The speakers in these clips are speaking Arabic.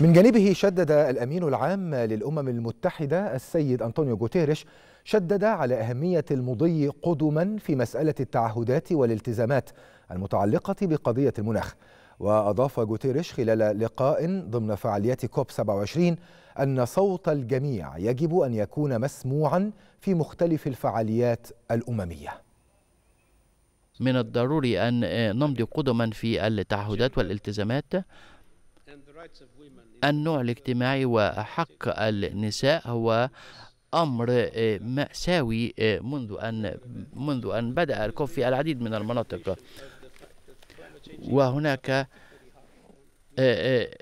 من جانبه شدد الامين العام للامم المتحده السيد انطونيو غوتيريش شدد على اهميه المضي قدما في مساله التعهدات والالتزامات المتعلقه بقضيه المناخ واضاف غوتيريش خلال لقاء ضمن فعاليات كوب 27 ان صوت الجميع يجب ان يكون مسموعا في مختلف الفعاليات الامميه من الضروري أن نمضي قدما في التعهدات والالتزامات النوع الاجتماعي وحق النساء هو امر آه، ماساوي آه، منذ ان منذ ان بدا الكوف في العديد من المناطق وهناك آه،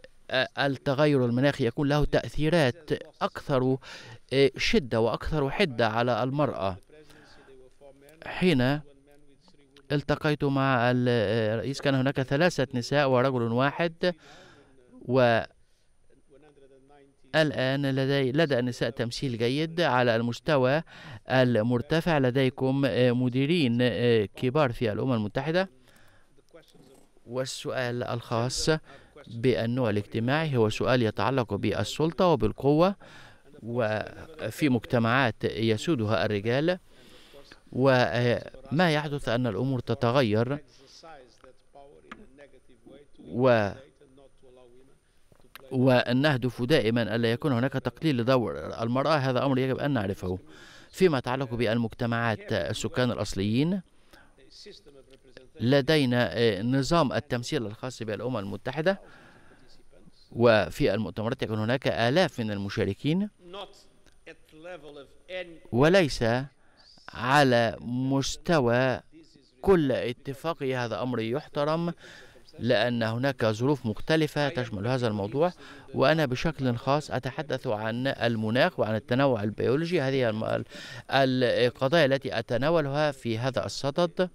التغير المناخي يكون له تاثيرات اكثر شده واكثر حده على المراه حين التقيت مع الرئيس كان هناك ثلاثه نساء ورجل واحد و الآن لدي لدى النساء تمثيل جيد على المستوى المرتفع لديكم آه، مديرين آه، كبار في الأمم المتحدة والسؤال الخاص بالنوع الاجتماعي هو سؤال يتعلق بالسلطة وبالقوة وفي مجتمعات يسودها الرجال وما آه، يحدث أن الأمور تتغير و ونهدف دائما ألا يكون هناك تقليل لدور المرأة هذا أمر يجب أن نعرفه فيما يتعلق بالمجتمعات السكان الأصليين لدينا آه، نظام التمثيل الخاص بالأمم المتحدة وفي المؤتمرات يكون هناك آلاف من المشاركين وليس على مستوى كل اتفاقي هذا أمر يحترم لأن هناك ظروف مختلفة تشمل هذا الموضوع وأنا بشكل خاص أتحدث عن المناخ وعن التنوع البيولوجي هذه القضايا التي أتناولها في هذا الصدد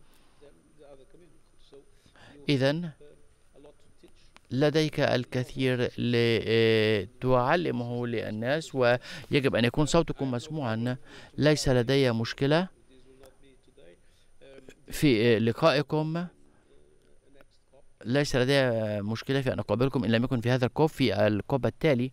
إذا لديك الكثير لتعلمه للناس ويجب أن يكون صوتكم مسموعا ليس لدي مشكلة في لقائكم ليس لدي مشكلة في أن أقابلكم إن لم يكن في هذا الكوب في الكوب التالي